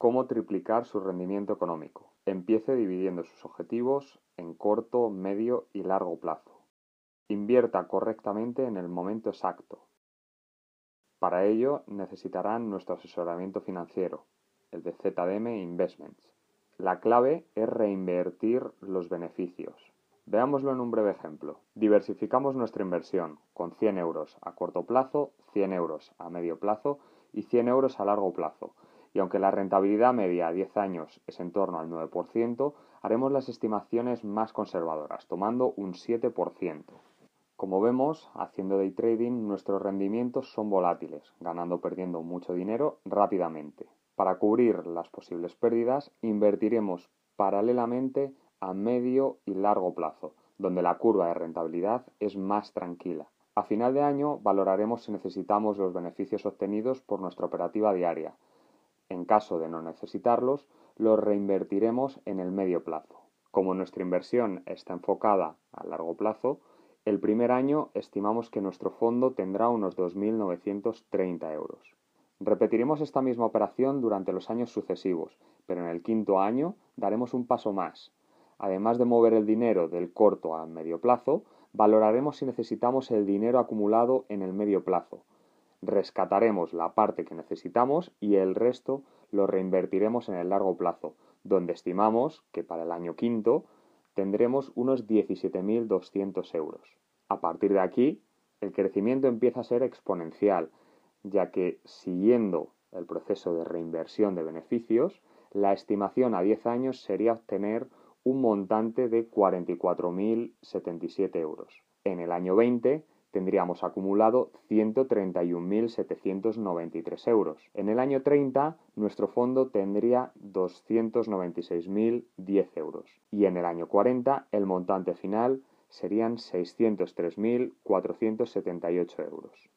cómo triplicar su rendimiento económico. Empiece dividiendo sus objetivos en corto, medio y largo plazo. Invierta correctamente en el momento exacto. Para ello necesitarán nuestro asesoramiento financiero, el de ZDM Investments. La clave es reinvertir los beneficios. Veámoslo en un breve ejemplo. Diversificamos nuestra inversión con 100 euros a corto plazo, 100 euros a medio plazo y 100 euros a largo plazo y aunque la rentabilidad media a 10 años es en torno al 9%, haremos las estimaciones más conservadoras, tomando un 7%. Como vemos, haciendo day trading nuestros rendimientos son volátiles, ganando o perdiendo mucho dinero rápidamente. Para cubrir las posibles pérdidas, invertiremos paralelamente a medio y largo plazo, donde la curva de rentabilidad es más tranquila. A final de año valoraremos si necesitamos los beneficios obtenidos por nuestra operativa diaria, en caso de no necesitarlos, los reinvertiremos en el medio plazo. Como nuestra inversión está enfocada a largo plazo, el primer año estimamos que nuestro fondo tendrá unos 2.930 euros. Repetiremos esta misma operación durante los años sucesivos, pero en el quinto año daremos un paso más. Además de mover el dinero del corto al medio plazo, valoraremos si necesitamos el dinero acumulado en el medio plazo, rescataremos la parte que necesitamos y el resto lo reinvertiremos en el largo plazo, donde estimamos que para el año quinto tendremos unos 17.200 euros. A partir de aquí, el crecimiento empieza a ser exponencial, ya que siguiendo el proceso de reinversión de beneficios, la estimación a 10 años sería obtener un montante de 44.077 euros. En el año 20 tendríamos acumulado 131.793 euros. En el año 30 nuestro fondo tendría 296.010 euros y en el año 40 el montante final serían 603.478 euros.